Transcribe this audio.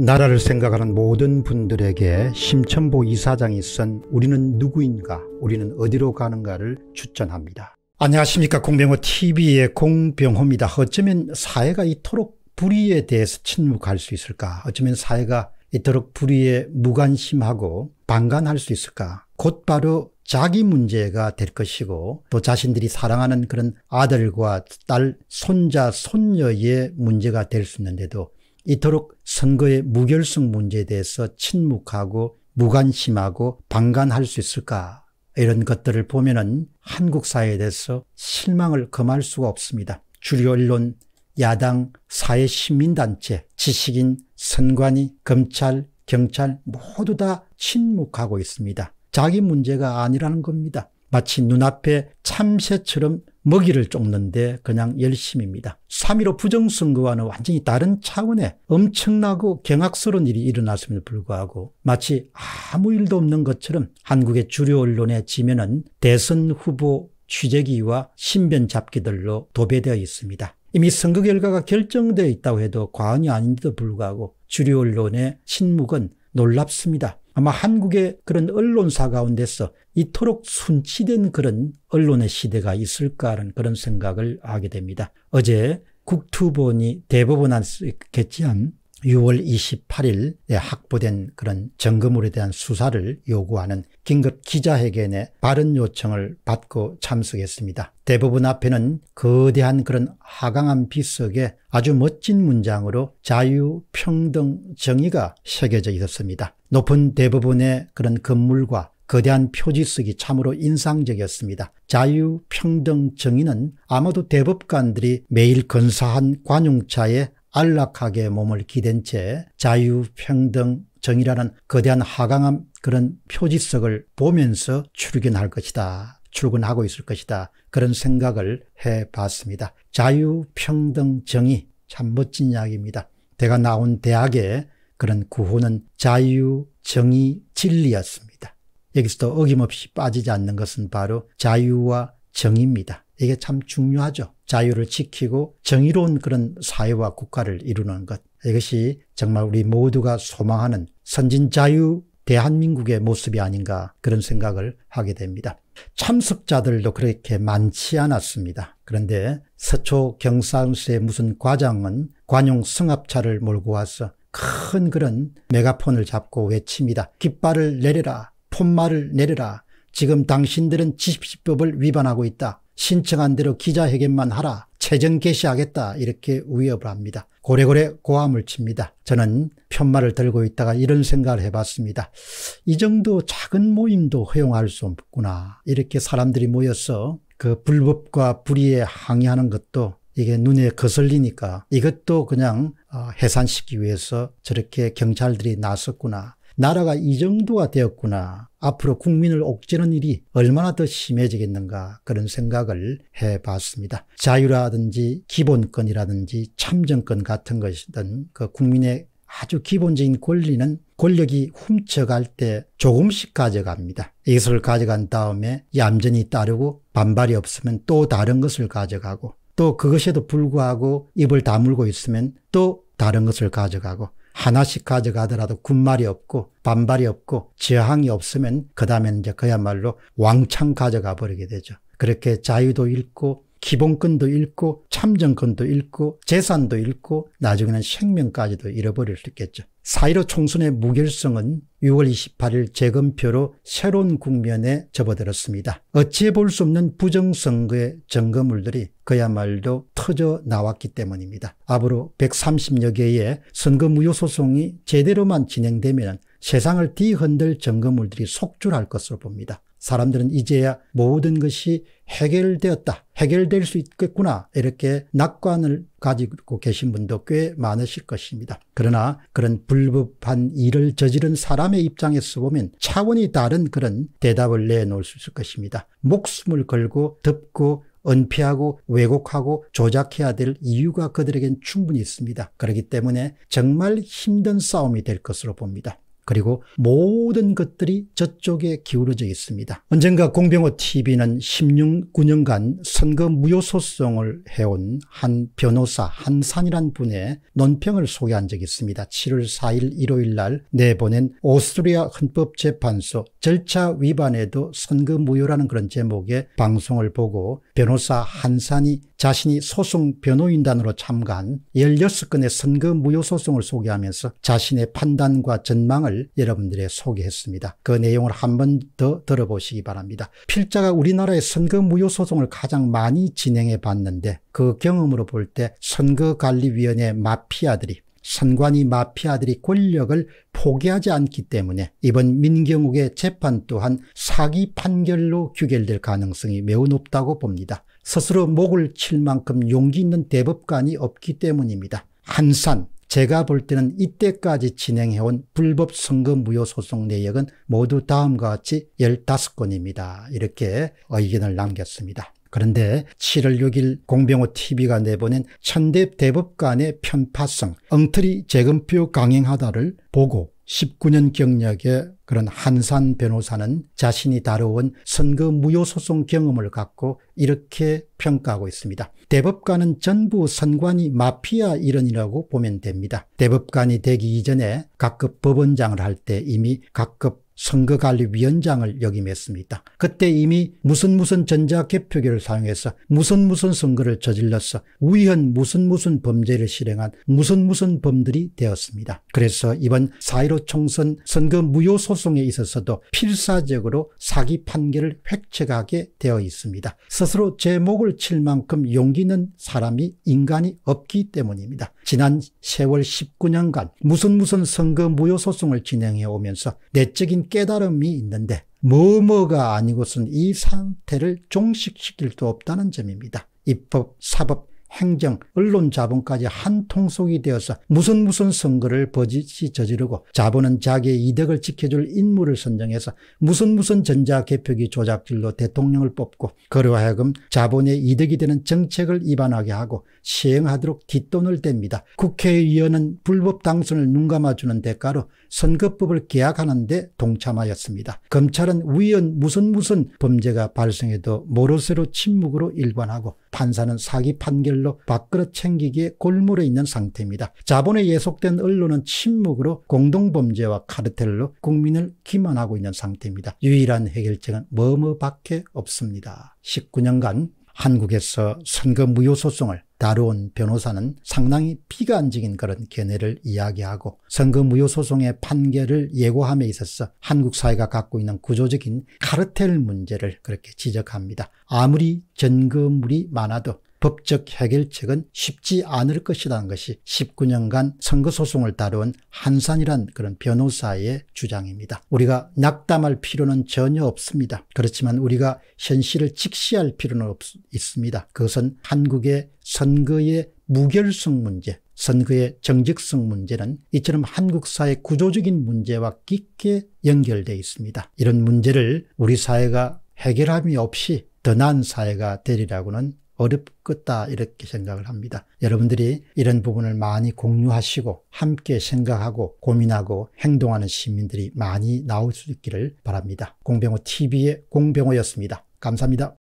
나라를 생각하는 모든 분들에게 심천보 이사장이 쓴 우리는 누구인가 우리는 어디로 가는가를 추천합니다. 안녕하십니까 공병호TV의 공병호입니다. 어쩌면 사회가 이토록 불의에 대해서 침묵할 수 있을까 어쩌면 사회가 이토록 불의에 무관심하고 방관할 수 있을까 곧바로 자기 문제가 될 것이고 또 자신들이 사랑하는 그런 아들과 딸, 손자, 손녀의 문제가 될 수 있는데도 이토록 선거의 무결성 문제에 대해서 침묵하고 무관심하고 방관할 수 있을까? 이런 것들을 보면은 한국 사회에 대해서 실망을 금할 수가 없습니다. 주류 언론, 야당, 사회 시민단체, 지식인, 선관위, 검찰, 경찰 모두 다 침묵하고 있습니다. 자기 문제가 아니라는 겁니다. 마치 눈앞에 참새처럼 먹이를 쫓는데 그냥 열심입니다. 3.15 부정선거와는 완전히 다른 차원의 엄청나고 경악스러운 일이 일어났음에도 불구하고 마치 아무 일도 없는 것처럼 한국의 주류 언론에 지면은 대선 후보 취재기와 신변 잡기들로 도배되어 있습니다. 이미 선거 결과가 결정되어 있다고 해도 과언이 아닌데도 불구하고 주류 언론의 침묵은 놀랍습니다. 아마 한국의 그런 언론사 가운데서 이토록 순치된 그런 언론의 시대가 있을까 하는 그런 생각을 하게 됩니다. 어제 국투본이 대법원에서 개최한 6월 28일 확보된 그런 점검물에 대한 수사를 요구하는 긴급 기자회견에 발언 요청을 받고 참석했습니다. 대부분 앞에는 거대한 그런 하강한 빛속에 아주 멋진 문장으로 자유, 평등, 정의가 새겨져 있었습니다. 높은 대부분의 그런 건물과 거대한 표지쓰기 참으로 인상적이었습니다. 자유, 평등, 정의는 아마도 대법관들이 매일 건사한 관용차에 안락하게 몸을 기댄 채 자유, 평등, 정의라는 거대한 하강함 그런 표지석을 보면서 출근할 것이다. 출근하고 있을 것이다. 그런 생각을 해 봤습니다. 자유, 평등, 정의. 참 멋진 이야기입니다. 내가 나온 대학의 그런 구호는 자유, 정의, 진리였습니다. 여기서도 어김없이 빠지지 않는 것은 바로 자유와 정의입니다. 이게 참 중요하죠. 자유를 지키고 정의로운 그런 사회와 국가를 이루는 것. 이것이 정말 우리 모두가 소망하는 선진 자유 대한민국의 모습이 아닌가 그런 생각을 하게 됩니다. 참석자들도 그렇게 많지 않았습니다. 그런데 서초 경사음수의 무슨 과장은 관용 승합차를 몰고 와서 큰 그런 메가폰을 잡고 외칩니다. 깃발을 내려라. 폰말을 내려라. 지금 당신들은 지식법을 위반하고 있다. 신청한 대로 기자회견만 하라. 최전 개시하겠다. 이렇게 위협을 합니다. 고래고래 고함을 칩니다. 저는 편말을 들고 있다가 이런 생각을 해봤습니다. 이 정도 작은 모임도 허용할 수 없구나. 이렇게 사람들이 모여서 그 불법과 불의에 항의하는 것도 이게 눈에 거슬리니까 이것도 그냥 어, 해산시키기 위해서 저렇게 경찰들이 나섰구나. 나라가 이 정도가 되었구나. 앞으로 국민을 옥죄는 일이 얼마나 더 심해지겠는가 그런 생각을 해봤습니다. 자유라든지 기본권이라든지 참정권 같은 것이든 그 국민의 아주 기본적인 권리는 권력이 훔쳐갈 때 조금씩 가져갑니다. 이것을 가져간 다음에 얌전히 따르고 반발이 없으면 또 다른 것을 가져가고 또 그것에도 불구하고 입을 다물고 있으면 또 다른 것을 가져가고 하나씩 가져가더라도 군말이 없고 반발이 없고 저항이 없으면 그다음에 이제 그야말로 왕창 가져가 버리게 되죠. 그렇게 자유도 잃고 기본권도 잃고 참정권도 잃고 재산도 잃고 나중에는 생명까지도 잃어버릴 수 있겠죠. 4.15 총선의 무결성은 6월 28일 재검표로 새로운 국면에 접어들었습니다. 어찌해 볼 수 없는 부정선거의 점거물들이 그야말로 터져 나왔기 때문입니다. 앞으로 130여 개의 선거 무효 소송이 제대로만 진행되면 세상을 뒤흔들 점거물들이 속출할 것으로 봅니다. 사람들은 이제야 모든 것이 해결되었다. 해결될 수 있겠구나. 이렇게 낙관을 가지고 계신 분도 꽤 많으실 것입니다. 그러나 그런 불법한 일을 저지른 사람의 입장에서 보면 차원이 다른 그런 대답을 내놓을 수 있을 것입니다. 목숨을 걸고 덮고 은폐하고 왜곡하고 조작해야 될 이유가 그들에겐 충분히 있습니다. 그렇기 때문에 정말 힘든 싸움이 될 것으로 봅니다. 그리고 모든 것들이 저쪽에 기울어져 있습니다. 언젠가 공병호 TV는 16~9년간 선거 무효소송을 해온 한 변호사 한산이란 분의 논평을 소개한 적이 있습니다. 7월 4일 일요일 날 내보낸 오스트리아 헌법재판소 절차 위반에도 선거 무효라는 그런 제목의 방송을 보고 변호사 한산이 자신이 소송 변호인단으로 참가한 16건의 선거 무효 소송을 소개하면서 자신의 판단과 전망을 여러분들의 소개했습니다. 그 내용을 한 번 더 들어보시기 바랍니다. 필자가 우리나라의 선거 무효 소송을 가장 많이 진행해 봤는데 그 경험으로 볼 때 선거관리위원회 마피아들이 선관위 마피아들이 권력을 포기하지 않기 때문에 이번 민경욱의 재판 또한 사기 판결로 규결될 가능성이 매우 높다고 봅니다. 스스로 목을 칠 만큼 용기 있는 대법관이 없기 때문입니다. 한산, 제가 볼 때는 이때까지 진행해온 불법 선거 무효 소송 내역은 모두 다음과 같이 15건입니다. 이렇게 의견을 남겼습니다. 그런데 7월 6일 공병호 TV가 내보낸 천대 대법관의 편파성 엉터리 재검표 강행하다를 보고 19년 경력의 그런 한산 변호사는 자신이 다뤄온 선거 무효 소송 경험을 갖고 이렇게 평가하고 있습니다. 대법관은 전부 선관위 마피아 일원이라고 보면 됩니다. 대법관이 되기 이전에 각급 법원장을 할 때 이미 각급 선거관리위원장을 역임했습니다. 그때 이미 무슨 무슨 전자개표기를 사용해서 무슨 무슨 선거를 저질러서 우연 무슨 무슨 범죄를 실행한 무슨 무슨 범들이 되었습니다. 그래서 이번 4.15 총선 선거 무효 소송에 있어서도 필사적으로 사기 판결을 획책하게 되어 있습니다. 스스로 제목을 칠 만큼 용기 는 사람이 인간이 없기 때문입니다. 지난 세월 19년간 무슨 무슨 선거 무효 소송을 진행해 오면서 내적인 깨달음이 있는데 뭐뭐가 아니고선 이 상태를 종식시킬 수 없다는 점입니다. 입법, 사법, 행정, 언론 자본까지 한 통속이 되어서 무슨 무슨 선거를 버짓이 저지르고 자본은 자기의 이득을 지켜줄 인물을 선정해서 무슨 무슨 전자개표기 조작질로 대통령을 뽑고 그로 하여금 자본의 이득이 되는 정책을 입안하게 하고 시행하도록 뒷돈을 댑니다. 국회의원은 불법 당선을 눈감아주는 대가로 선거법을 계약하는데 동참하였습니다. 검찰은 우연 무슨 무슨 범죄가 발생해도 모르쇠로 침묵으로 일관하고 판사는 사기 판결로 밥그릇 챙기기에 골몰해 있는 상태입니다. 자본에 예속된 언론은 침묵으로 공동범죄와 카르텔로 국민을 기만하고 있는 상태입니다. 유일한 해결책은 머뭐밖에 없습니다. 19년간 한국에서 선거 무효 소송을 다루온 변호사는 상당히 비관적인 그런 견해를 이야기하고 선거 무효 소송의 판결을 예고함에 있어서 한국 사회가 갖고 있는 구조적인 카르텔 문제를 그렇게 지적합니다. 아무리 전거물이 많아도 법적 해결책은 쉽지 않을 것이라는 것이 19년간 선거소송을 다룬 한산이란 그런 변호사의 주장입니다. 우리가 낙담할 필요는 전혀 없습니다. 그렇지만 우리가 현실을 직시할 필요는 없, 있습니다. 그것은 한국의 선거의 무결성 문제, 선거의 정직성 문제는 이처럼 한국 사회 구조적인 문제와 깊게 연결되어 있습니다. 이런 문제를 우리 사회가 해결함이 없이 더 나은 사회가 되리라고는 어렵겠다 이렇게 생각을 합니다. 여러분들이 이런 부분을 많이 공유하시고 함께 생각하고 고민하고 행동하는 시민들이 많이 나올 수 있기를 바랍니다. 공병호 TV의 공병호였습니다. 감사합니다.